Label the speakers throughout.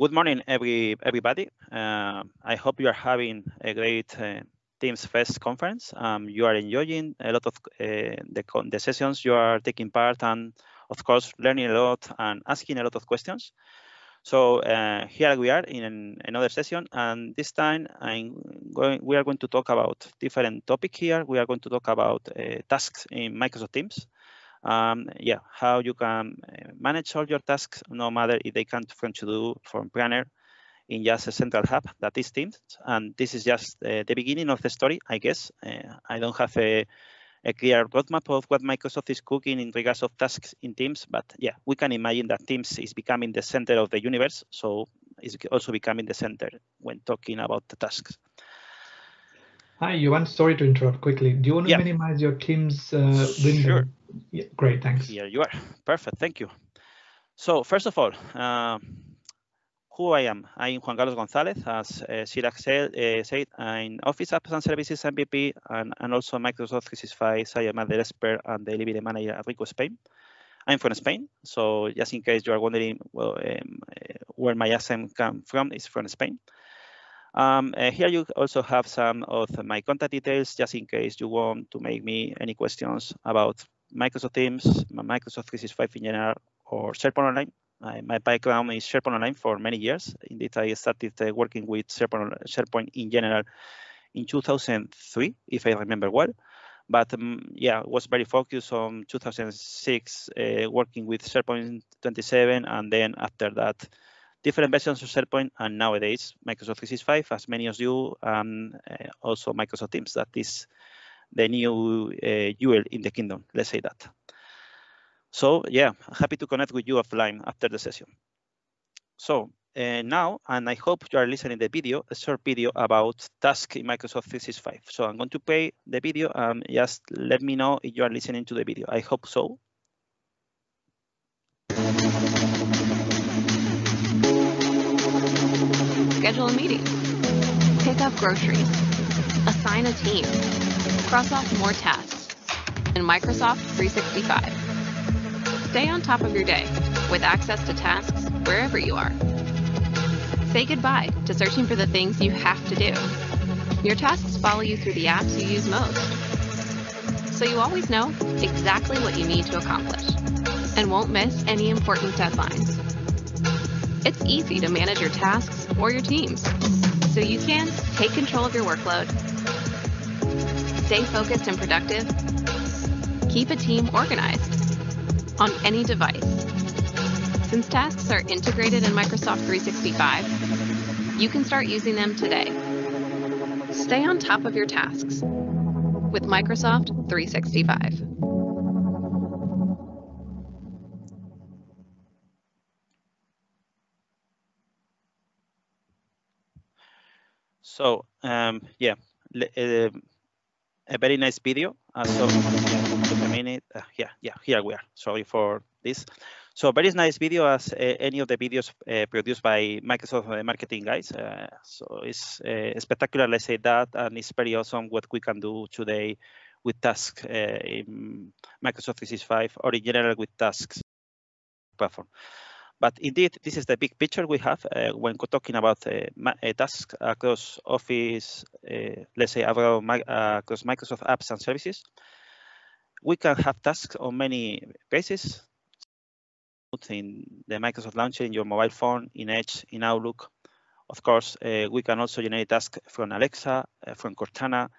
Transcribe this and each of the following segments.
Speaker 1: good morning, every everybody. Uh, I hope you are having a great uh, Teams Fest conference. Um, you are enjoying a lot of uh, the, the sessions you are taking part and, of course, learning a lot and asking a lot of questions. So uh, here we are in another session, and this time I'm going. We are going to talk about different topic here. We are going to talk about uh, tasks in Microsoft Teams um, yeah, how you can eh, manage all your tasks, no matter if they come from do from Planner, in just a central hub that is Teams. And this is just uh, the beginning of the story, I guess. Uh, I don't have a, a, clear roadmap of what Microsoft is cooking in regards of tasks in Teams, but yeah, we can imagine that Teams is becoming the center of the universe. So it's also becoming the center when talking about the tasks. Hi, Yuan, sorry to interrupt quickly. Do you want to yeah. minimize your Teams uh, window? Sure. Yeah, great, thanks. Here you are. Perfect, thank you. So first of all, uh, who I am. I'm Juan Carlos Gonzalez, as uh, said, uh, said, I'm Office Apps and Services MVP and, and also Microsoft 365 Cyber Expert and Delivery Manager at Rico Spain. I'm from Spain, so just in case you are wondering well, um, uh, where my accent comes from, it's from Spain. Um, uh, here you also have some of my contact details, just in case you want to make me any questions about Microsoft Teams, Microsoft 365 in general, or SharePoint Online. My, my background is SharePoint Online for many years. Indeed, I started uh, working with SharePoint, SharePoint in general in 2003, if I remember well. But um, yeah, was very focused on 2006, uh, working with SharePoint 27, and then after that, different versions of SharePoint, and nowadays Microsoft 365, as many of you, and um, uh, also Microsoft Teams. That is the new uh, jewel in the kingdom, let's say that. So yeah, happy to connect with you offline after the session. So uh, now, and I hope you are listening the video, a short video about task in Microsoft 365. So I'm going to play the video and um, just let me know if you are listening to the video. I hope so. Schedule a meeting, pick up groceries, assign a team, cross off more tasks in Microsoft 365. Stay on top of your day with access to tasks wherever you are. Say goodbye to searching for the things you have to do. Your tasks follow you through the apps you use most. So you always know exactly what you need to accomplish and won't miss any important deadlines. It's easy to manage your tasks or your teams so you can take control of your workload stay focused and productive, keep a team organized on any device. Since tasks are integrated in Microsoft 365, you can start using them today. Stay on top of your tasks with Microsoft 365. So um, yeah, uh, a very nice video. Uh, so just a minute. Uh, yeah, yeah, here we are. Sorry for this. So very nice video as uh, any of the videos uh, produced by Microsoft uh, marketing guys. Uh, so it's spectacular, let's say that, and it's very awesome what we can do today with tasks in Microsoft 365 or in general with tasks platform. But indeed, this is the big picture we have uh, when talking about uh, uh, tasks across Office, uh, let's say across Microsoft apps and services. We can have tasks on many bases, in the Microsoft Launcher, in your mobile phone, in Edge, in Outlook. Of course, uh, we can also generate tasks from Alexa, from Cortana,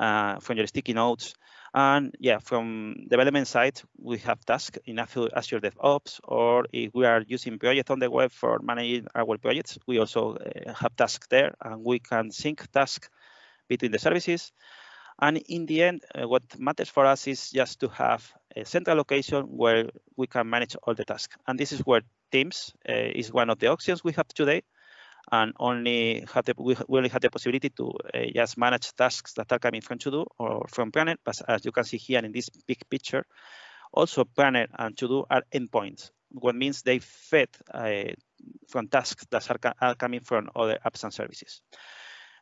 Speaker 1: uh, from your sticky notes. And yeah, from development side, we have tasks in Azure DevOps, or if we are using Project on the web for managing our projects, we also uh, have tasks there, and we can sync tasks between the services. And in the end, uh, what matters for us is just to have a central location where we can manage all the tasks. And this is where Teams uh, is one of the options we have today and only the, we, only had the possibility to uh, just manage tasks that are coming from do or from Planet. But as you can see here in this big picture, also Planet and do are endpoints, what means they fed uh, from tasks that are, are coming from other apps and services.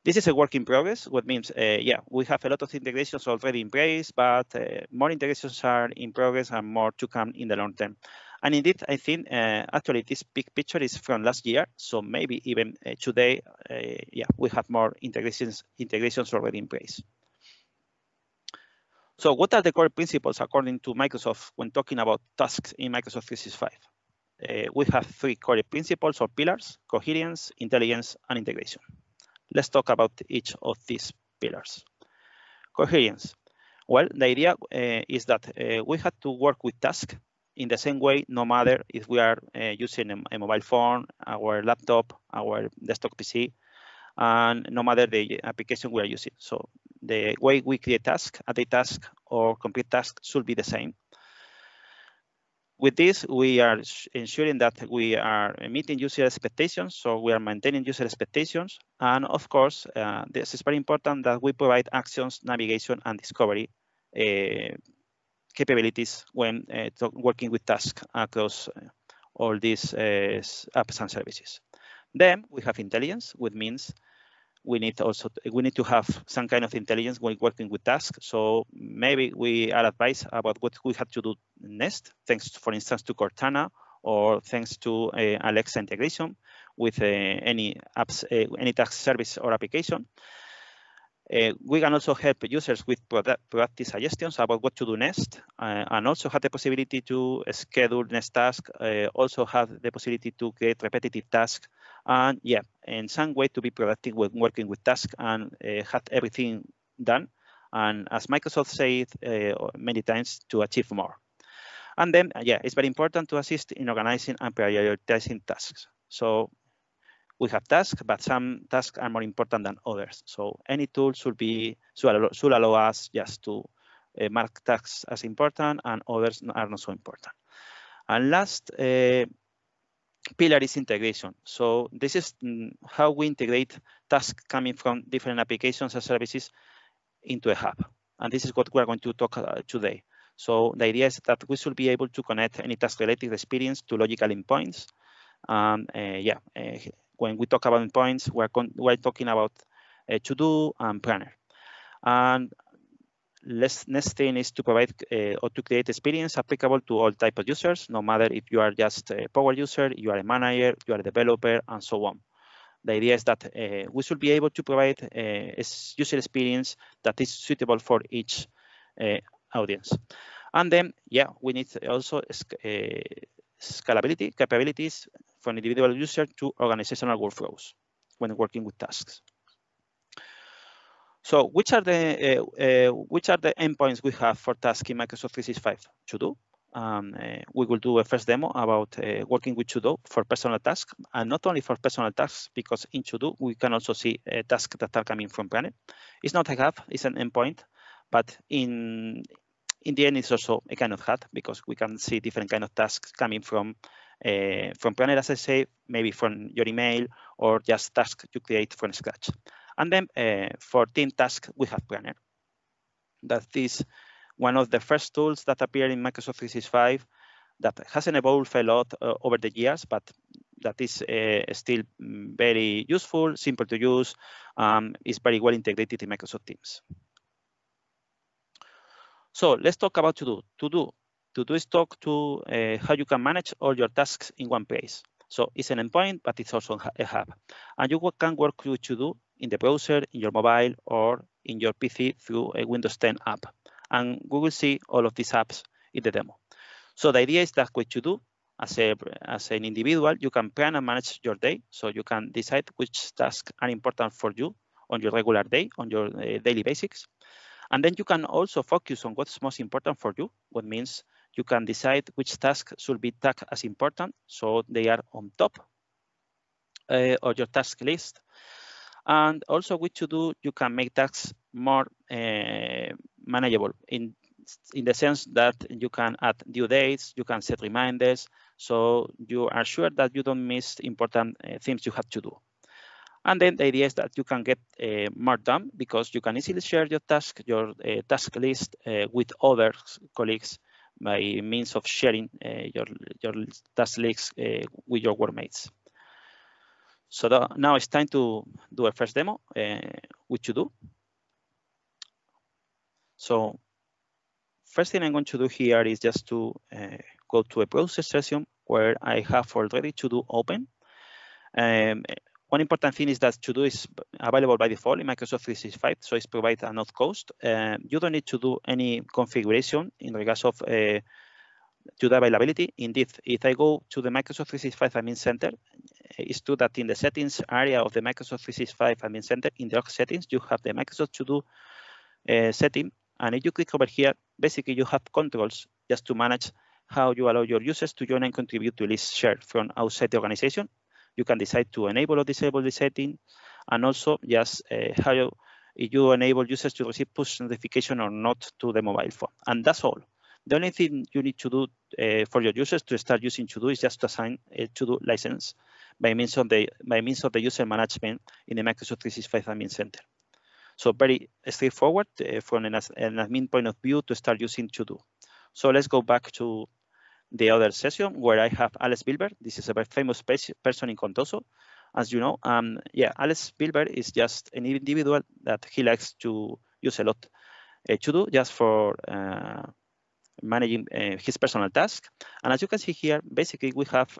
Speaker 1: This is a work in progress, what means, uh, yeah, we have a lot of integrations already in place, but uh, more integrations are in progress and more to come in the long term. And indeed, I think uh, actually this big picture is from last year. So maybe even uh, today, uh, yeah, we have more integrations, integrations already in place. So what are the core principles according to Microsoft when talking about tasks in Microsoft 365? Uh, we have three core principles or pillars, coherence, intelligence, and integration. Let's talk about each of these pillars. Coherence. Well, the idea uh, is that uh, we had to work with tasks in the same way, no matter if we are uh, using a, a, mobile phone, our laptop, our desktop PC, and no matter the application we are using. So the way we create tasks, add a task, or complete task should be the same. With this, we are ensuring that we are meeting user expectations, so we are maintaining user expectations. And of course, uh, this is very important that we provide actions, navigation, and discovery uh, capabilities when uh, working with tasks across uh, all these uh, apps and services. Then we have intelligence, which means we need also we need to have some kind of intelligence when working with tasks. So maybe we are advised about what we have to do next, thanks, for instance, to Cortana or thanks to uh, Alexa integration with uh, any apps, uh, any task service or application. Uh, we can also help users with proactive suggestions about what to do next uh, and also have the possibility to schedule next task, uh, also have the possibility to create repetitive tasks and yeah, in some way to be productive when working with tasks and uh, have everything done. And as Microsoft said uh, many times, to achieve more. And then, uh, yeah, it's very important to assist in organizing and prioritizing tasks. So we have tasks, but some tasks are more important than others. So any tool should be should allow, should allow us just to uh, mark tasks as important and others are not so important. And last uh, pillar is integration. So this is mm, how we integrate tasks coming from different applications and services into a hub. And this is what we're going to talk about uh, today. So the idea is that we should be able to connect any task-related experience to logical endpoints. Um, uh, yeah, when we talk about endpoints, we're, we're talking about uh, to-do and planner. And less, next thing is to provide uh, or to create experience applicable to all type of users, no matter if you are just a power user, you are a manager, you are a developer, and so on. The idea is that uh, we should be able to provide a uh, user experience that is suitable for each uh, audience. And then, yeah, we need also uh, scalability capabilities from individual user to organizational workflows when working with tasks. So which are the uh, uh, which are the endpoints we have for tasks in Microsoft 365 to do? Um, uh, we will do a first demo about uh, working with Todo for personal tasks and not only for personal tasks because in Todo we can also see uh, tasks that are coming from Planet. It's not a hub, it's an endpoint, but in in the end it's also a kind of hub because we can see different kind of tasks coming from uh, from Planner, as I say, maybe from your email or just tasks you create from scratch. And then uh, eh, for team tasks, we have Planner. That is one of the first tools that appeared in Microsoft 365 that hasn't evolved a lot uh, over the years, but that is uh, still mm, very useful, simple to use, um, is very well integrated in Microsoft Teams. So let's talk about to do. To do to do is talk to uh, how you can manage all your tasks in one place. So it's an endpoint, but it's also a hub. And you can work with you do in the browser, in your mobile, or in your PC through a Windows 10 app. And we will see all of these apps in the demo. So the idea is that what you do as, a, as an individual, you can plan and manage your day. So you can decide which tasks are important for you on your regular day, on your uh, daily basics. And then you can also focus on what's most important for you, what means you can decide which tasks should be tagged as important, so they are on top uh, of your task list. And also what to do, you can make tasks more uh, manageable in, in the sense that you can add due dates, you can set reminders, so you are sure that you don't miss important uh, things you have to do. And then the idea is that you can get uh, more done because you can easily share your task, your uh, task list uh, with other colleagues by means of sharing uh, your, your task lists uh, with your workmates. So now it's time to do a first demo, uh, which you do. So first thing I'm going to do here is just to go to a process session where I have already to do open. Um, one important thing is that to-do is available by default in Microsoft 365, so it's provided at no cost. Uh, you don't need to do any configuration in regards of uh, to the availability. Indeed, if I go to the Microsoft 365 Admin Center, uh, it's true that in the settings area of the Microsoft 365 Admin Center, in the settings, you have the Microsoft To-Do uh, setting. And if you click over here, basically you have controls just to manage how you allow your users to join and contribute to list share from outside the organization you can decide to enable or disable the setting. And also just uh, how you enable users to receive push notification or not to the mobile phone. And that's all. The only thing you need to do uh, for your users to start using Todo is just to assign a Todo license by means of the by means of the user management in the Microsoft 365 Admin Center. So very straightforward uh, from an, an, admin point of view to start using Todo. So let's go back to the other session where I have Alex Bilber. This is a very famous person in Contoso, as you know. Um, yeah, Alex Bilber is just an individual that he likes to use a lot uh, to do just for uh, managing uh, his personal task. And as you can see here, basically we have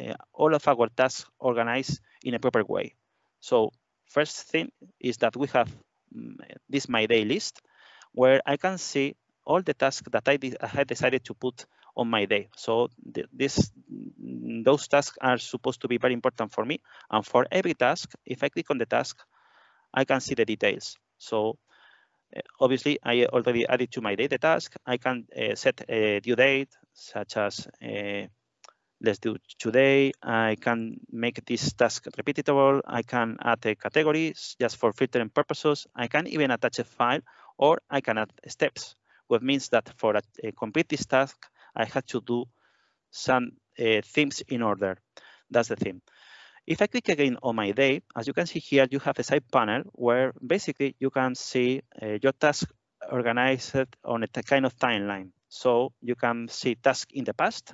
Speaker 1: uh, all of our tasks organized in a proper way. So first thing is that we have mm, this my day list where I can see all the tasks that I, I had decided to put on my day. So th this, mm, those tasks are supposed to be very important for me. And for every task, if I click on the task, I can see the details. So eh, obviously I already added to my data task. I can uh, set a due date such as uh, let's do today. I can make this task repeatable. I can add a category just for filtering purposes. I can even attach a file or I can add steps, which means that for a, a complete this task, I had to do some uh, eh, themes in order. That's the theme. If I click again on my day, as you can see here, you have a side panel where basically you can see uh, your task organized on a kind of timeline. So you can see tasks in the past,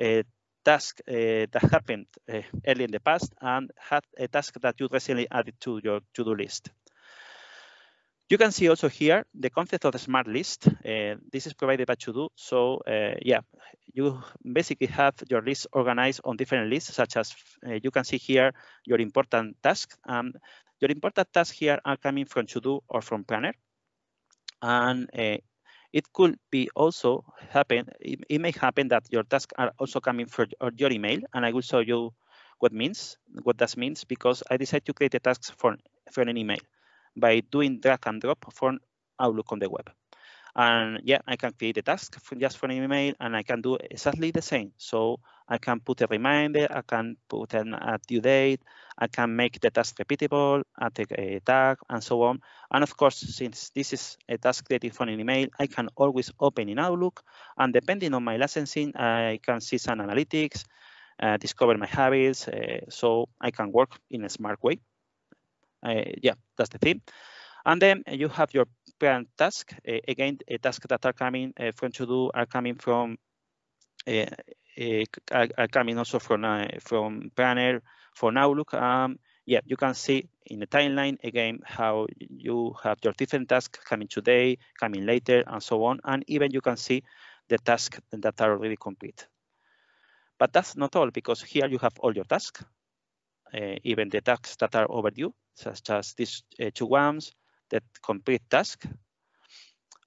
Speaker 1: uh, task uh, that happened uh, early in the past, and had a task that you recently added to your to-do list. You can see also here the concept of the smart list. Uh, this is provided by Chudu. So uh, yeah, you basically have your list organized on different lists, such as uh, you can see here your important tasks. Um, your important tasks here are coming from Chudu or from Planner. And uh, it could be also happen, it, it, may happen that your tasks are also coming from your email. And I will show you what means, what that means, because I decided to create the tasks for, for an email by doing drag and drop from Outlook on the web. And yeah, I can create a task from just for an email and I can do exactly the same. So I can put a reminder, I can put an a due date, I can make the task repeatable, add a, a tag and so on. And of course, since this is a task created from an email, I can always open in Outlook and depending on my licensing, I can see some analytics, uh, discover my habits, uh, so I can work in a smart way. Uh, yeah, that's the theme. And then uh, you have your parent task. Uh, again, a task that are coming from to do are coming from are coming also from from Planner, For Outlook. Um, yeah, you can see in the timeline again how you have your different tasks coming today, coming later, and so on. And even you can see the tasks that are already complete. But that's not all, because here you have all your tasks, uh, even the tasks that are overdue such as these uh, two ones that complete task.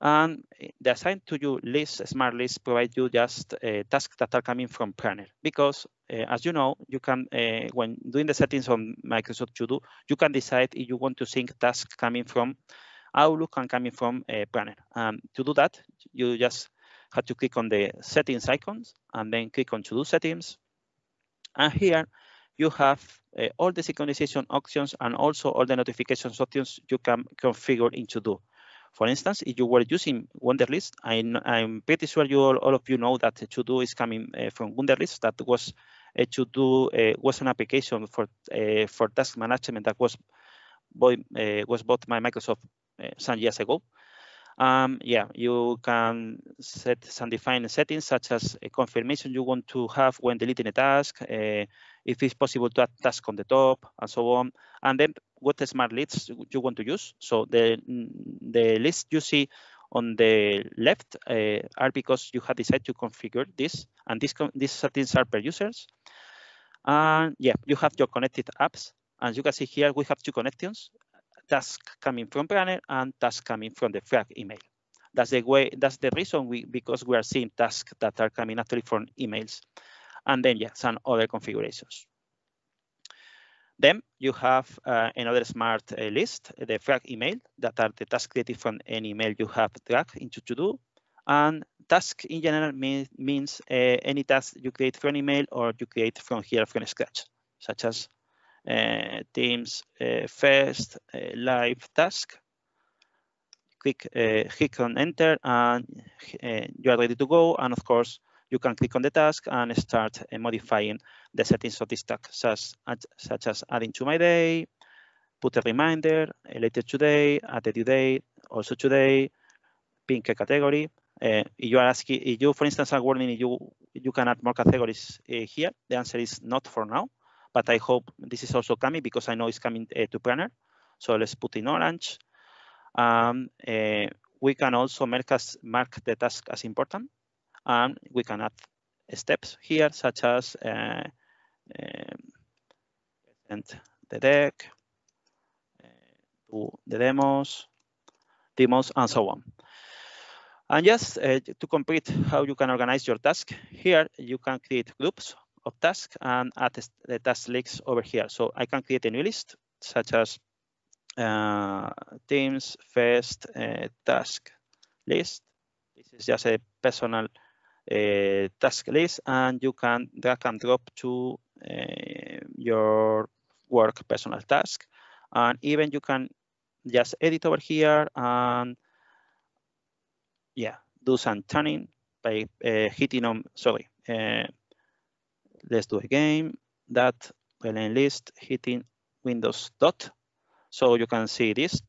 Speaker 1: And the assigned to you list, smart list, provide you just uh, tasks that are coming from Planner. Because uh, as you know, you can, uh, when doing the settings on Microsoft To Do, you can decide if you want to sync tasks coming from Outlook and coming from uh, Planner. And to do that, you just have to click on the settings icons and then click on to do settings. And here you have uh, all the synchronization options and also all the notifications options you can configure in Todo. For instance, if you were using Wunderlist, I, I'm, pretty sure you all, all of you know that Todo is coming uh, from Wunderlist. That was uh, Todo uh, was an application for uh, for task management that was boy, uh, was bought by Microsoft uh, some years ago. Um, yeah, you can set some defined settings such as a confirmation you want to have when deleting a task, uh, if it's possible to add tasks on the top and so on. And then what smart lists you want to use. So the, the list you see on the left uh, are because you have decided to configure this and this these settings are per users. And yeah, you have your connected apps. and you can see here, we have two connections, task coming from Planner and task coming from the Frag email. That's the way, that's the reason we, because we are seeing tasks that are coming actually from emails and then yeah, some other configurations. Then you have uh, another smart uh, list, the frag email that are the tasks created from any email you have dragged into to do. And task in general mean, means uh, any task you create from email or you create from here from scratch, such as uh, Teams uh, first uh, live task. Click, click on enter and you are ready to go. And of course, you can click on the task and start uh, modifying the settings of this task, such, such as adding to my day, put a reminder later today, at the due date, also today, pink category. Uh, if you are asking, if you, for instance, are wondering if you, you can add more categories uh, here, the answer is not for now, but I hope this is also coming because I know it's coming uh, to Planner. So let's put in orange. Um, uh, we can also mark, as, mark the task as important. And we can add steps here, such as uh, um, the deck, uh, do the demos, demos, and so on. And yes, uh, to complete how you can organize your task, here you can create groups of tasks and add the task lists over here. So I can create a new list, such as uh, Teams First uh, Task List. This is just a personal uh, task list and you can drag and drop to uh, your work personal task. And even you can just edit over here and yeah, do some tuning by uh, hitting on, sorry, let's do a game that will list hitting Windows dot. So you can see this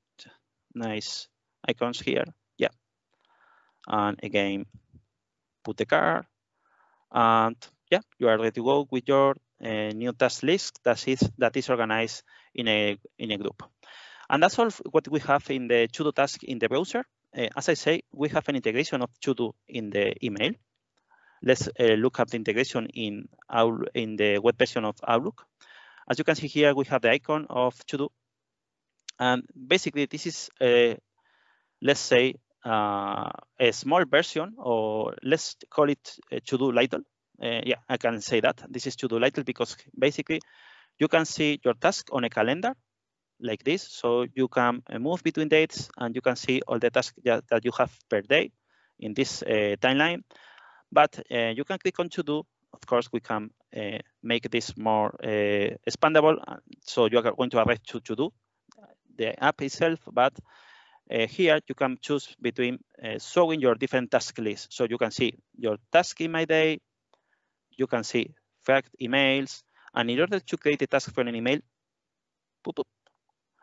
Speaker 1: nice icons here. Yeah. And again, put the card, and yeah, you are ready to go with your uh, new task list that is that is organized in a in a group. And that's all what we have in the do task in the browser. Uh, as I say, we have an integration of do in the email. Let's uh, look at the integration in our in the web version of Outlook. As you can see here, we have the icon of do and basically this is a let's say uh, a small version, or let's call it eh, to-do little. Uh, yeah, I can say that. This is to-do little because basically you can see your task on a calendar like this. So you can eh, move between dates and you can see all the tasks that you have per day in this uh, timeline. But uh, you can click on to do. Of course, we can uh, make this more expandable. So you are going to arrive to to do the app itself, but uh, here you can choose between uh, showing your different task lists. So you can see your task in my day, you can see fact emails, and in order to create a task from an email, boop, boop,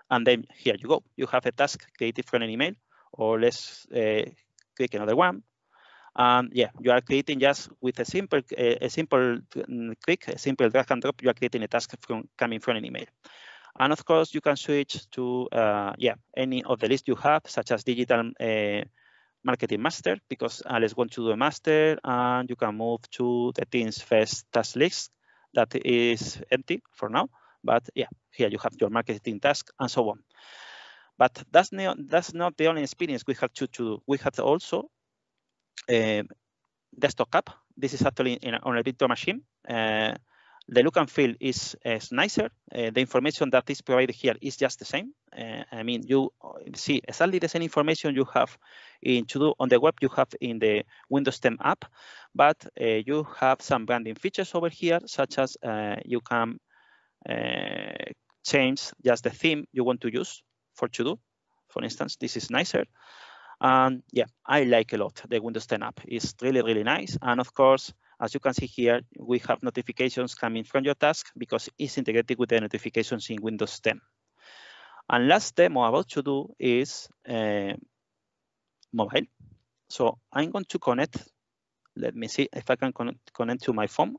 Speaker 1: and then here you go. You have a task created from an email, or let's uh, click another one. And yeah, you are creating just with a simple uh, a simple mm, click, a simple drag and drop, you are creating a task from coming from an email. And of course, you can switch to uh, yeah any of the list you have, such as digital uh, marketing master, because Alice wants to do a master, and you can move to the team's first task list that is empty for now. But yeah, here you have your marketing task and so on. But that's not, that's not the only experience we have to, to We have also uh, desktop app. This is actually in, on a virtual machine. Uh, the look and feel is, is nicer. Uh, the information that is provided here is just the same. Uh, I mean, you uh, see exactly the same information you have in Todo on the web you have in the Windows 10 app, but uh, you have some branding features over here, such as uh, you can uh, change just the theme you want to use for Todo. For instance, this is nicer. And yeah, I like a lot the Windows 10 app. It's really, really nice. And of course, as you can see here, we have notifications coming from your task because it's integrated with the notifications in Windows 10. And last demo about to do is uh, mobile. So I'm going to connect. Let me see if I can connect, connect to my phone.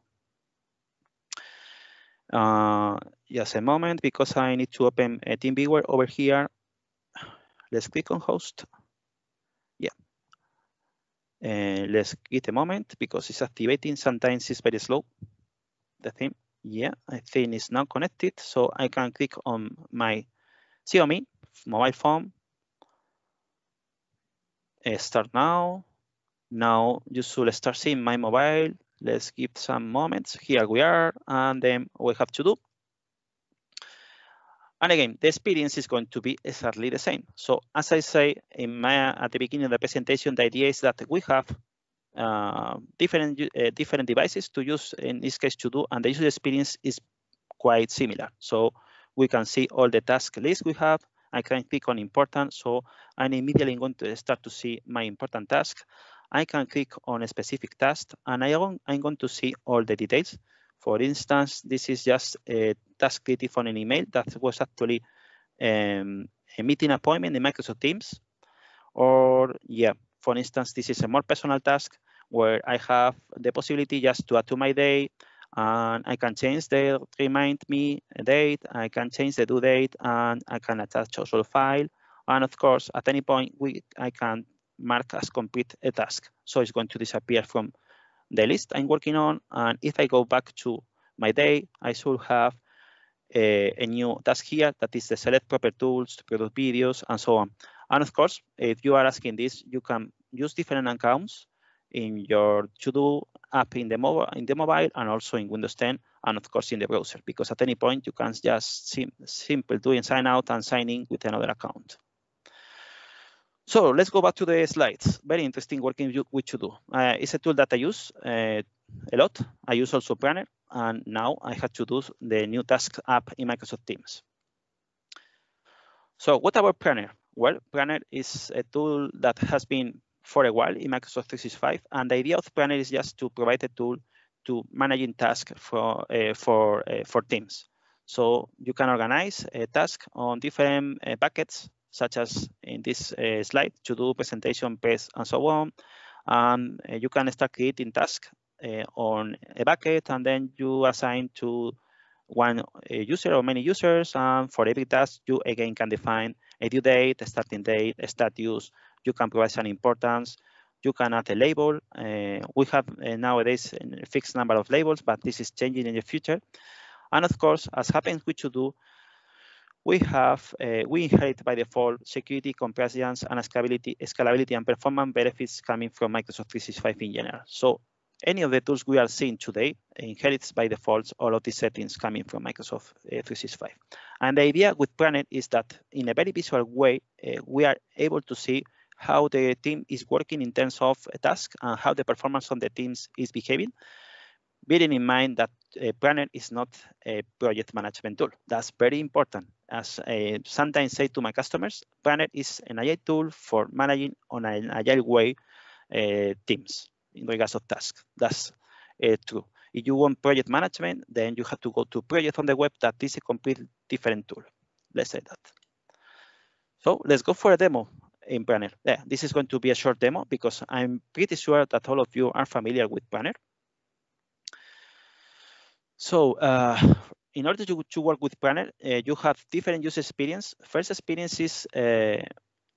Speaker 1: Uh, just a moment because I need to open a TeamViewer over here. Let's click on host and eh, let's give it a moment because it's activating. Sometimes it's very slow. The thing, yeah, I think it's now connected. So I can click on my Xiaomi mobile phone. Uh, start now. Now you should start seeing my mobile. Let's give some moments. Here we are, and then we have to do and again, the experience is going to be exactly the same. So as I say in my, at the beginning of the presentation, the idea is that we have uh, different uh, different devices to use in this case to do, and the user experience is quite similar. So we can see all the task list we have. I can click on important, so I'm immediately going to start to see my important task. I can click on a specific task, and I'm going to see all the details. For instance, this is just a uh, Task created from an email that was actually um, a meeting appointment in Microsoft Teams. Or yeah, for instance, this is a more personal task where I have the possibility just to add to my day and I can change the remind me date, I can change the due date and I can attach also a file. And of course, at any point, we I can mark as complete a task. So it's going to disappear from the list I'm working on. And if I go back to my day, I should have uh, a new task here that is the select proper tools to produce videos and so on. And of course, if you are asking this, you can use different accounts in your to-do app in the, mobile, in the mobile and also in Windows 10 and of course in the browser because at any point you can just sim simple doing sign out and sign in with another account. So let's go back to the slides. Very interesting working with to do. Uh, it's a tool that I use uh, a lot. I use also Planner and now I had to do the new task app in Microsoft Teams. So what about Planner? Well, Planner is a tool that has been for a while in Microsoft 365, and the idea of Planner is just to provide a tool to managing tasks for uh, for uh, for teams. So you can organize a task on different uh, buckets, such as in this uh, slide, to do presentation, press, and so on. And uh, you can start creating tasks uh, on a bucket and then you assign to one uh, user or many users. And for every task, you again can define a due date, a starting date, a status. You can provide some importance. You can add a label. Uh, we have uh, nowadays a fixed number of labels, but this is changing in the future. And of course, as happens with you, do, we have uh, we inherit by default security, compliance, and scalability, scalability and performance benefits coming from Microsoft 365 in general. So any of the tools we are seeing today inherits by default all of the settings coming from Microsoft uh, 365. And the idea with Planet is that in a very visual way, uh, we are able to see how the team is working in terms of tasks and how the performance on the teams is behaving, bearing in mind that uh, Planet is not a project management tool. That's very important. As I uh, sometimes say to my customers, Planet is an agile tool for managing on an agile way uh, teams in regards of tasks. That's uh, true. If you want project management, then you have to go to project on the web. That is a completely different tool. Let's say that. So let's go for a demo in Planner. Yeah, this is going to be a short demo because I'm pretty sure that all of you are familiar with Planner. So uh, in order to, to work with Planner, uh, you have different user experience. First experience is uh,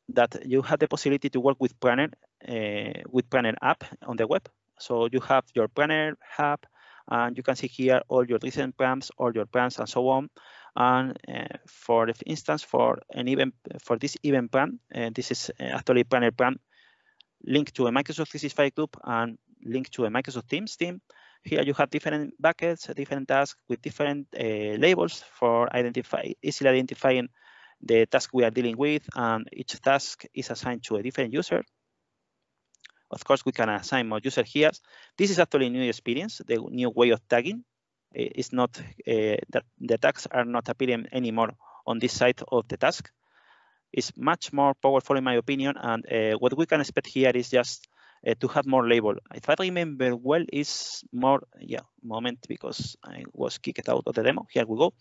Speaker 1: that you have the possibility to work with Planner uh, with Planner app on the web. So you have your Planner app, and you can see here all your recent plans, all your plans, and so on. And uh, for instance, for an event, for this event plan, uh, this is uh, actually Planner plan linked to a Microsoft 365 group and linked to a Microsoft Teams team. Here you have different buckets, different tasks with different uh, labels for identify easily identifying the task we are dealing with, and each task is assigned to a different user. Of course, we can assign more user here. This is actually a new experience, the new way of tagging. Eh, it's not uh, the, the tags are not appearing anymore on this side of the task. It's much more powerful in my opinion. And uh, what we can expect here is just uh, to have more label. If I remember well, it's more, yeah, moment because I was kicked out of the demo. Here we go.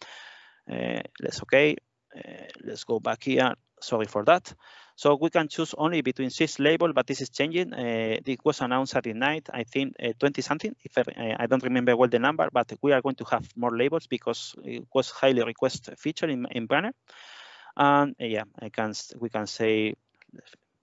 Speaker 1: Uh, let's okay. Uh, let's go back here. Sorry for that. So we can choose only between six label, but this is changing. Uh, it was announced at night, I think uh, 20 something, if I, uh, I, don't remember well the number, but we are going to have more labels because it was highly request feature in, in Banner. And uh, yeah, I can we can say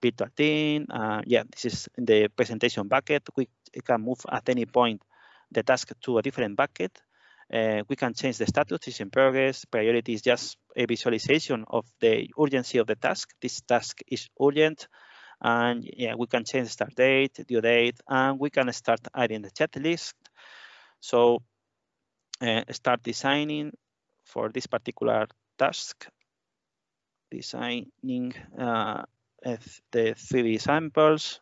Speaker 1: virtual team. Uh, yeah, this is the presentation bucket. We can move at any point the task to a different bucket. Uh, we can change the status, is in progress, priority is just a visualization of the urgency of the task. This task is urgent and yeah, we can change start date, due date, and we can start adding the checklist. So uh, start designing for this particular task, designing uh, the 3D samples,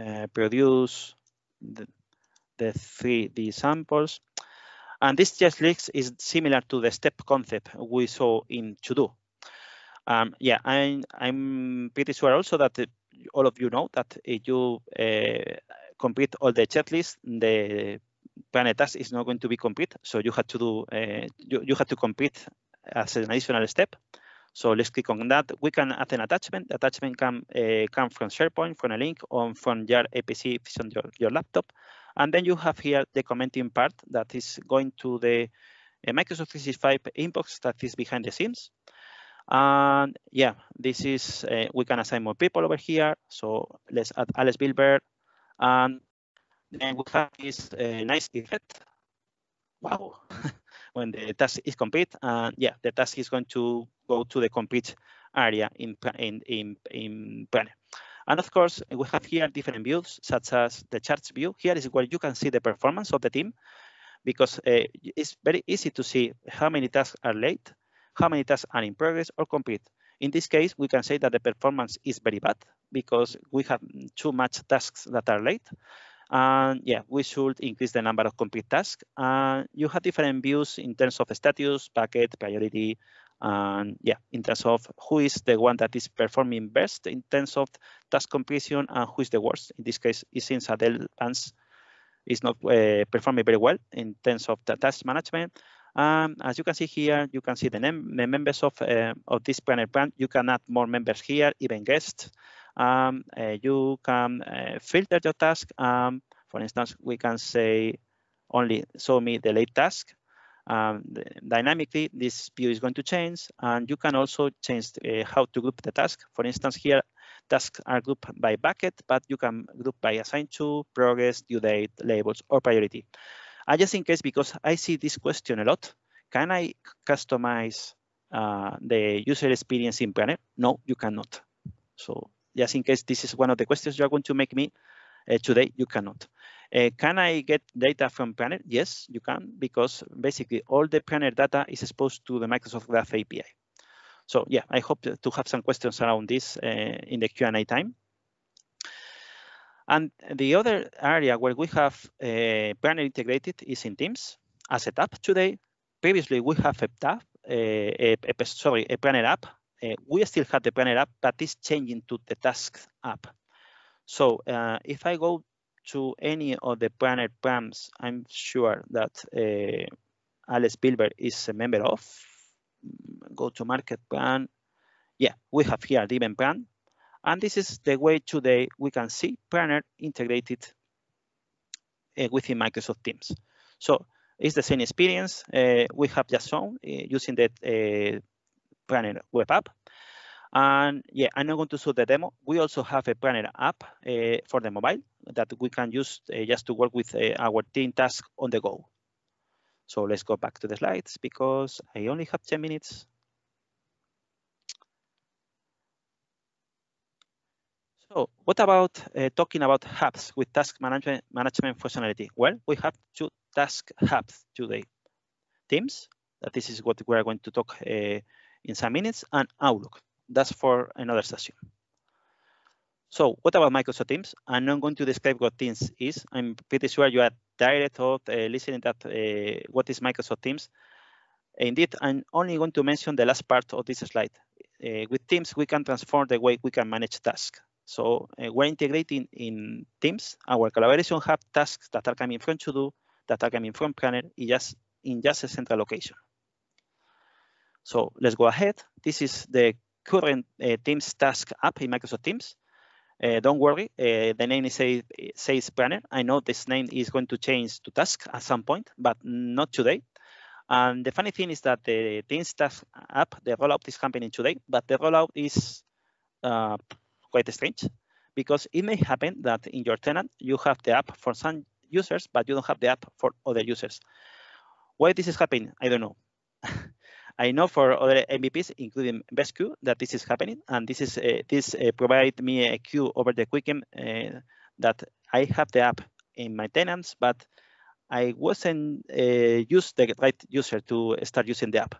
Speaker 1: Uh, produce the, the 3 samples. And this just is similar to the step concept we saw in Todo. Um, yeah, I'm, I'm pretty sure also that the, all of you know that if you uh, complete all the checklist, the planet task is not going to be complete. So you had to do uh, you, you had to complete as an additional step. So let's click on that. We can add an attachment. The attachment can uh, eh, come from SharePoint, from a link, or from your APC if it's on your, your laptop. And then you have here the commenting part that is going to the uh, Microsoft 365 inbox that is behind the scenes. And yeah, this is, uh, we can assign more people over here. So let's add Alice Bilbert. And then we have this uh, nice effect. Wow. when the task is complete, and yeah, the task is going to go to the complete area in, in, in, in Planner. And of course, we have here different views, such as the charts view. Here is where you can see the performance of the team, because uh, it's very easy to see how many tasks are late, how many tasks are in progress or complete. In this case, we can say that the performance is very bad because we have too much tasks that are late. And yeah, we should increase the number of complete tasks. And you have different views in terms of status, packet, priority, and yeah, in terms of who is the one that is performing best in terms of task completion and who is the worst. In this case, since Adele Vance is not uh, performing very well in terms of the task management. Um, as you can see here, you can see the, the members of, uh, of this planner plan. You can add more members here, even guests. Um, uh, you can uh, filter your task. Um, for instance, we can say only show me the late task um, dynamically, this view is going to change, and you can also change uh, how to group the task. For instance, here, tasks are grouped by bucket, but you can group by assign to, progress, due date, labels, or priority. And just in case, because I see this question a lot, can I customize uh, the user experience in Planner? No, you cannot. So just in case this is one of the questions you are going to make me uh, today, you cannot. Uh, can I get data from Planner? Yes, you can, because basically all the Planner data is exposed to the Microsoft Graph API. So yeah, I hope to have some questions around this uh, in the Q&A time. And the other area where we have uh, Planner integrated is in Teams as a tab today. Previously, we have a tab, uh, a, a, sorry, a Planner app. Uh, we still have the Planner app, but it's changing to the Tasks app. So uh, if I go to any of the planet prams I'm sure that uh, Alex Bilber is a member of. Mm, Go to market plan. Yeah, we have here the event plan. And this is the way today we can see Planner integrated uh, within Microsoft Teams. So it's the same experience uh, we have just shown uh, using the uh, Planner web app. And yeah, I'm not going to show the demo. We also have a planner app uh, for the mobile that we can use uh, just to work with uh, our team task on the go. So let's go back to the slides because I only have 10 minutes. So what about talking about hubs with task management, management functionality? Well, we have two task hubs today. Teams, that this is what we are going to talk in some minutes, and Outlook that's for another session. So what about Microsoft Teams? I'm not going to describe what Teams is. I'm pretty sure you are direct of uh, listening that uh, what is Microsoft Teams. Indeed, I'm only going to mention the last part of this slide. Uh, with Teams, we can transform the way we can manage tasks. So uh, we're integrating in Teams. Our collaboration hub tasks that are coming from To-Do, that are coming from Planner, in just, in just a central location. So let's go ahead. This is the current uh, Teams task app in Microsoft Teams. Uh, don't worry, uh, the name is a, says Planner. I know this name is going to change to Task at some point, but not today. And the funny thing is that the Teams Task app, the rollout is happening today, but the rollout is uh, quite strange because it may happen that in your tenant you have the app for some users, but you don't have the app for other users. Why this is happening, I don't know. I know for other MVPs, including BestQ, that this is happening, and this is uh, this uh, provide me a queue over the Quicken uh, that I have the app in my tenants, but I wasn't uh, used the right user to start using the app.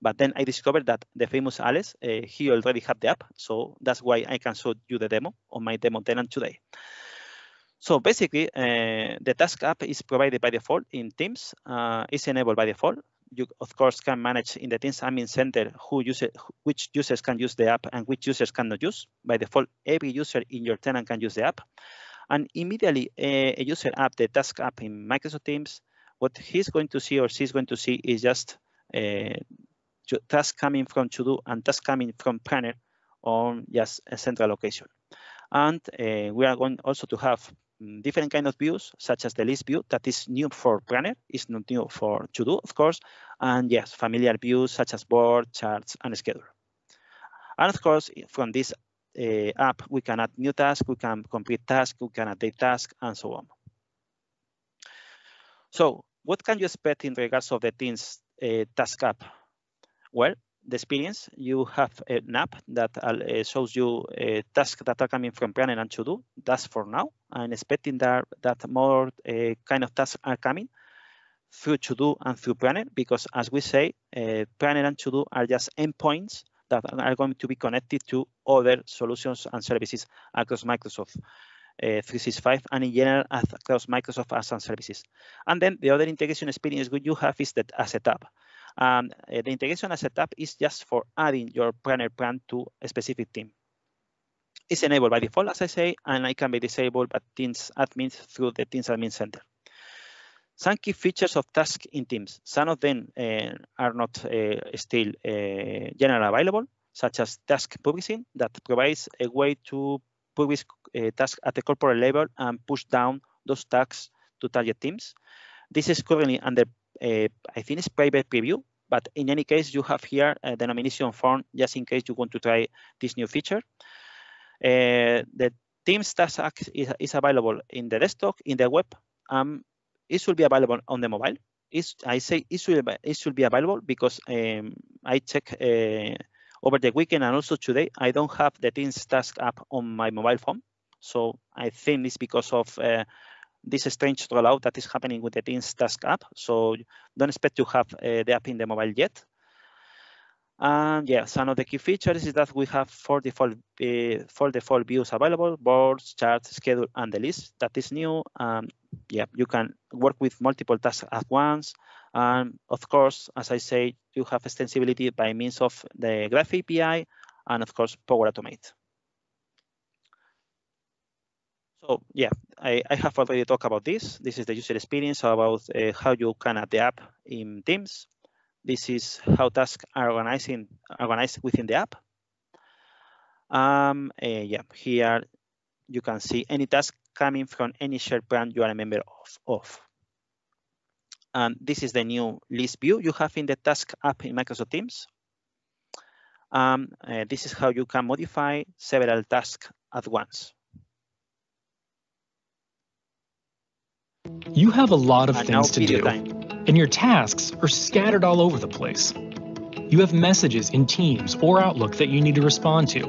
Speaker 1: But then I discovered that the famous Alice, uh, he already had the app, so that's why I can show you the demo on my demo tenant today. So basically, uh, the task app is provided by default in Teams. Uh, it's enabled by default you of course can manage in the Teams admin center who which users can use the app and which users cannot use. By default, every user in your tenant can use the app. And immediately a, a user app, the task app in Microsoft Teams, what he's going to see or she's going to see is just a uh, task coming from to-do and task coming from planner on just a central location. And uh, we are going also to have Mm, different kind of views, such as the list view that is new for Planner, is not new for To-Do, of course, and yes, familiar views such as board, charts, and schedule. And of course, from this uh, app, we can add new tasks, we can complete tasks, we can update tasks, and so on. So what can you expect in regards of the Teams uh, eh, task app? Well, the experience, you have a app that uh, shows you uh, tasks that are coming from planning and to do. That's for now. I'm expecting that, that more uh, kind of tasks are coming through to do and through planning because, as we say, uh, and to do are just endpoints that are going to be connected to other solutions and services across Microsoft. Uh, 365 and in general across Microsoft as services. And then the other integration experience you have is that as a tab. Um, eh, the integration as setup is just for adding your planner plan to a specific team. It's enabled by default, as I say, and it can be disabled by Teams admins through the Teams Admin Center. Some key features of tasks in Teams. Some of them uh, are not uh, still uh, generally available, such as task publishing that provides a way to publish tasks at the corporate level and push down those tasks to target teams. This is currently under uh, I think it's private preview, but in any case, you have here uh, the nomination form just in case you want to try this new feature. Uh, the Teams task is, is, available in the desktop, in the web. Um, it should be available on the mobile. It's, I say it should, it should be available because um, I check uh, over the weekend and also today. I don't have the Teams task app on my mobile phone. So I think it's because of uh, this strange rollout that is happening with the Teams Task app. So don't expect to have uh, the app in the mobile yet. And yes, the key features is that we have four default, uh, four default views available, boards, charts, schedule, and the list. That is new. Um, yeah, you can work with multiple tasks at once. And of course, as I say, you have extensibility by means of the Graph API and of course, Power Automate. So yeah, I, I, have already talked about this. This is the user experience about uh, how you can adapt in Teams. This is how tasks are organizing, organized within the app. Um, uh, yeah, here you can see any task coming from any shared you are a member of. of. And this is the new list view you have in the task app in Microsoft Teams. Um, uh, this is how you can modify several tasks at once.
Speaker 2: You have a lot of things to do, and your tasks are scattered all over the place. You have messages in Teams or Outlook that you need to respond to,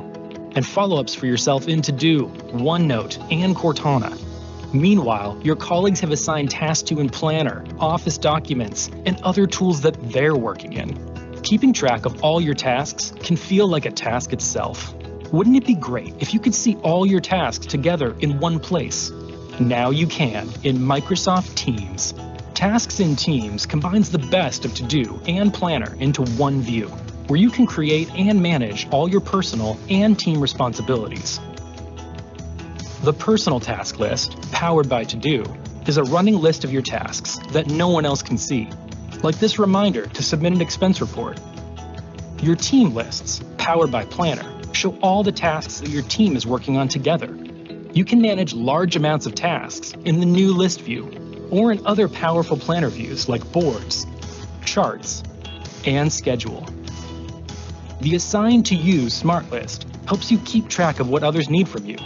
Speaker 2: and follow ups for yourself in To Do, OneNote, and Cortana. Meanwhile, your colleagues have assigned tasks to in Planner, Office documents, and other tools that they're working in. Keeping track of all your tasks can feel like a task itself. Wouldn't it be great if you could see all your tasks together in one place now you can in Microsoft Teams. Tasks in Teams combines the best of To Do and Planner into one view, where you can create and manage all your personal and team responsibilities. The Personal Task List, powered by To Do, is a running list of your tasks that no one else can see, like this reminder to submit an expense report. Your team lists, powered by Planner, show all the tasks that your team is working on together, you can manage large amounts of tasks in the new list view or in other powerful planner views like boards, charts, and schedule. The Assign to You smart list helps you keep track of what others need from you.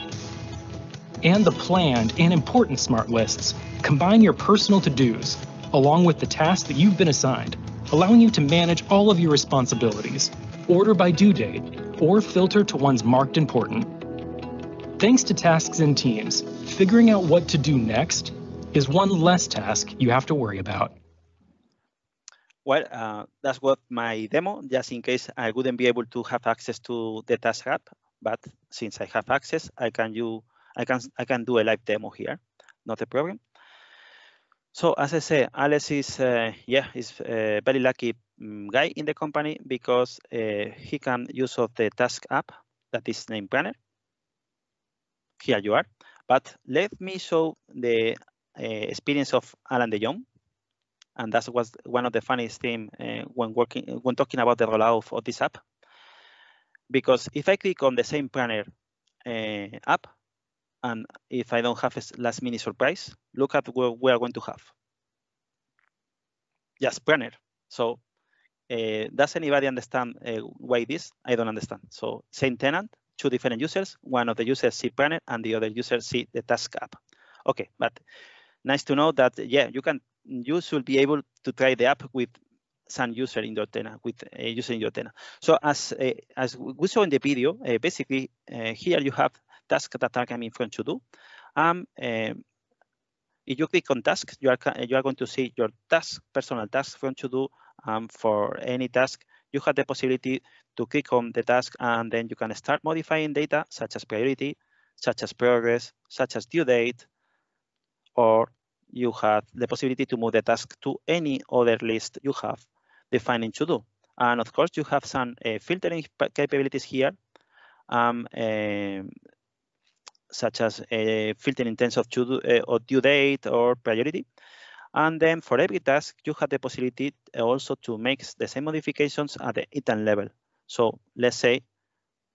Speaker 2: And the planned and important smart lists combine your personal to-dos along with the tasks that you've been assigned, allowing you to manage all of your responsibilities, order by due date, or filter to one's marked important. Thanks to tasks and Teams, figuring out what to do next is one less task you have to worry about.
Speaker 1: Well, uh, that's what my demo, just in case I wouldn't be able to have access to the task app, but since I have access, I can do, I can, I can do a live demo here, not a problem. So as I say, Alex is, uh, yeah, is a very lucky mm, guy in the company because uh, he can use of the task app that is named Planner here you are. But let me show the uh, experience of Alan de Jong. And that was one of the funniest things uh, eh, when working when talking about the rollout of, this app. Because if I click on the same planner uh, eh, app, and if I don't have a last minute surprise, look at what we are going to have. Just planner. So uh, does anybody understand uh, why this? I don't understand. So same tenant, two different users. One of the users see planet and the other user see the task app. Okay, but nice to know that, yeah, you can, you should be able to try the app with some user in your tenant, with a user in your tenant. So as, uh, as we saw in the video, uh, basically uh, here you have tasks that are coming from to do. Um, if you click on tasks, you are, you are going to see your task, personal tasks from to do um, for any task you have the possibility to click on the task and then you can start modifying data such as priority, such as progress, such as due date, or you have the possibility to move the task to any other list you have defining to do. And of course, you have some uh, filtering capabilities here, um, uh, such as uh, filtering in terms of, to do, of due date or priority. And then for every task, you have the possibility eh, also to make the same modifications at the item level. So let's say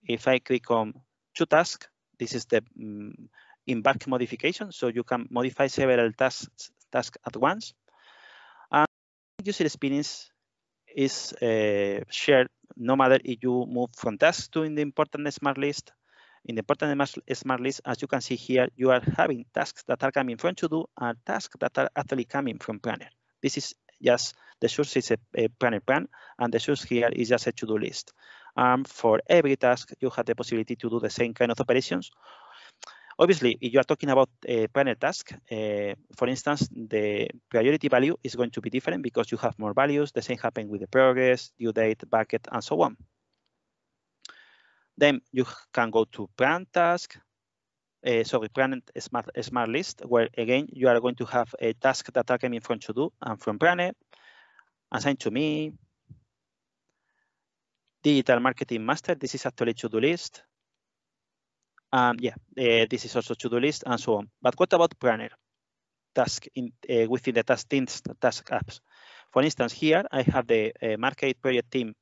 Speaker 1: if I click on two tasks, this is the um, mm, embark modification. So you can modify several tasks, task at once. And user experience is uh, shared no matter if you move from task to in the important smart list in the important smart list, as you can see here, you are having tasks that are coming from to-do and tasks that are actually coming from planner. This is just, the source is a, a planner plan, and the source here is just a to-do list. Um, for every task, you have the possibility to do the same kind of operations. Obviously, if you are talking about a planner task, uh, for instance, the priority value is going to be different because you have more values. The same happen with the progress, due date, bucket, and so on. Then you can go to plan task, uh, sorry, plan smart, smart list, where again, you are going to have a task that are coming from to do and from planner, assigned to me, digital marketing master. This is actually to-do list. Um, yeah, uh, this is also to-do list and so on. But what about planner? Task in, uh, within the task teams, task apps. For instance, here I have the uh, market project team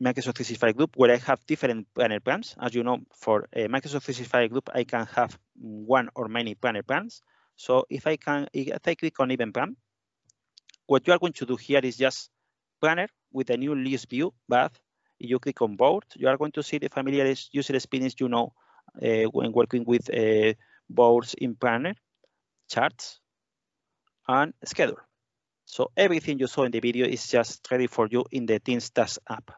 Speaker 1: Microsoft 365 Group, where I have different planner plans. As you know, for a uh, Microsoft 365 Group, I can have one or many planner plans. So if I can, if I click on Event Plan, what you are going to do here is just planner with a new list view, but if you click on board, you are going to see the familiar user experience you know uh, when working with uh, boards in planner, charts, and schedule. So everything you saw in the video is just ready for you in the Teams Task app.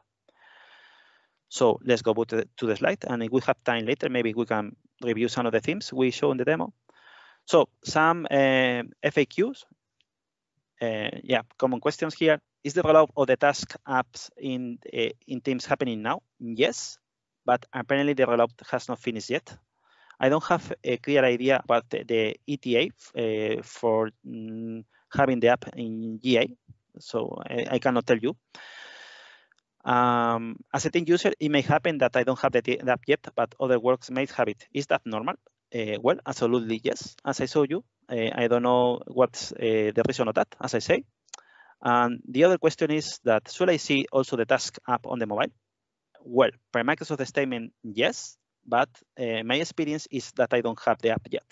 Speaker 1: So let's go to the, to the slide. And if we have time later, maybe we can review some of the themes we show in the demo. So some uh, eh, FAQs, uh, eh, yeah, common questions here. Is the rollout of the task apps in, uh, in Teams happening now? Yes, but apparently the rollout has not finished yet. I don't have a clear idea about the, the ETA for mm, having the app in GA, so I, I cannot tell you. Um, as a end user, it may happen that I don't have the, app yet, but other works may have it. Is that normal? Uh, well, absolutely yes. As I show you, uh, I don't know what's uh, the reason of that, as I say. And the other question is that should I see also the task app on the mobile? Well, by Microsoft statement, yes, but my experience is that I don't have the app yet.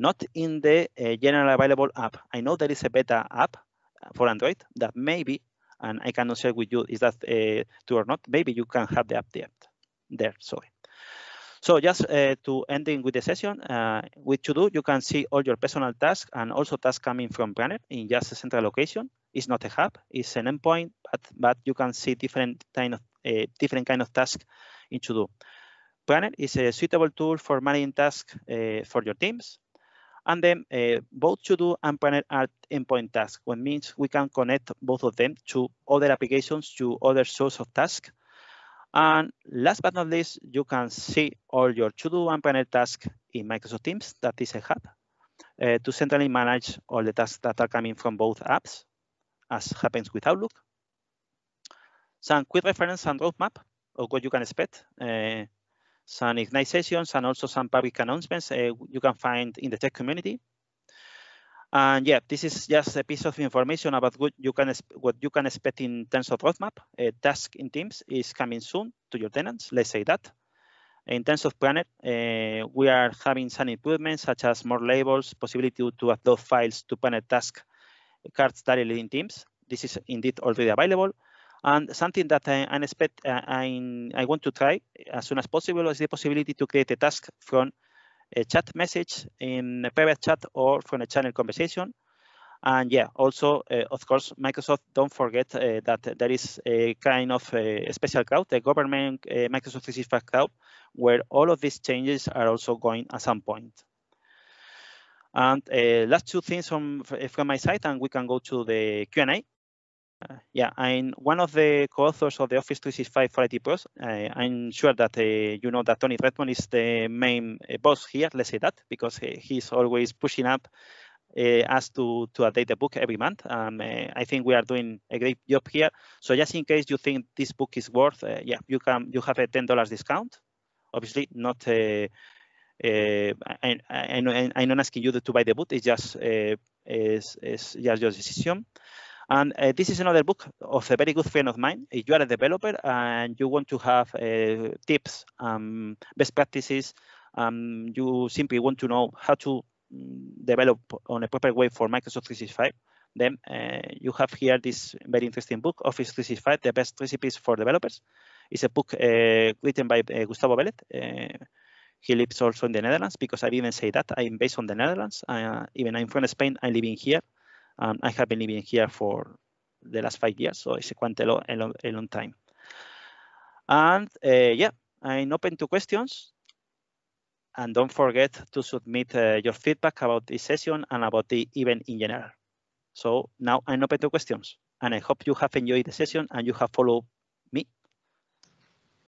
Speaker 1: Not in the general available app. I know there is a beta app for Android that maybe and I cannot share with you is that uh, true or not. Maybe you can have the update there, sorry. So just uh, to ending with the session, uh, with Todo, you can see all your personal tasks and also tasks coming from Planner in just a central location. It's not a hub, it's an endpoint, but, but you can see different kind of uh, different kind of tasks in Todo. Planner is a suitable tool for managing tasks uh, for your teams and then uh, both to do and planner are endpoint tasks, which means we can connect both of them to other applications, to other source of tasks. And last but not least, you can see all your to-do and panel tasks in Microsoft Teams, that is a hub, uh, to centrally manage all the tasks that are coming from both apps, as happens with Outlook. Some quick reference and roadmap of what you can expect. Uh, some Ignite sessions and also some public announcements uh, you can find in the tech community. And yeah, this is just a piece of information about what you can what you can expect in terms of roadmap. task in Teams is coming soon to your tenants. Let's say that. In terms of Planner, uh, we are having some improvements such as more labels, possibility to, to upload files to Planner task cards directly in Teams. This is indeed already available. And something that I, I expect uh, I, I want to try as soon as possible is the possibility to create a task from a chat message in a private chat or from a channel conversation. And yeah, also, uh, of course, Microsoft, don't forget uh, that there is a kind of a special cloud, the government uh, Microsoft 365 cloud, where all of these changes are also going at some point. And uh, last two things from, uh, from my side, and we can go to the Q&A. Uh, yeah, I'm one of the co-authors of the Office 365 for IT Pros. Uh, I'm sure that uh, you know that Tony Redmond is the main uh, boss here, let's say that, because uh, he's always pushing up uh, us to, to update the book every month. Um, I think we are doing a great job here. So just in case you think this book is worth, yeah, you can you have a $10 discount. Obviously, not I, am not asking you to buy the book. It's just it's is just your decision. And uh, this is another book of a very good friend of mine. If uh, you are a developer and you want to have uh, tips, um, best practices, um, you simply want to know how to mm, develop on a proper way for Microsoft 365, then uh, you have here this very interesting book, Office 365, The Best Recipes for Developers. It's a book uh, written by uh, Gustavo Bellet he lives also in the Netherlands because I didn't say that. I'm based on the Netherlands. Uh, even I'm from Spain. I'm living here. Um, I have been living here for the last five years, so it's quite a quite a long, a long time. And uh, yeah, I'm open to questions. And don't forget to submit uh, your feedback about this session and about the event in general. So now I'm open to questions and I hope you have enjoyed the session and you have followed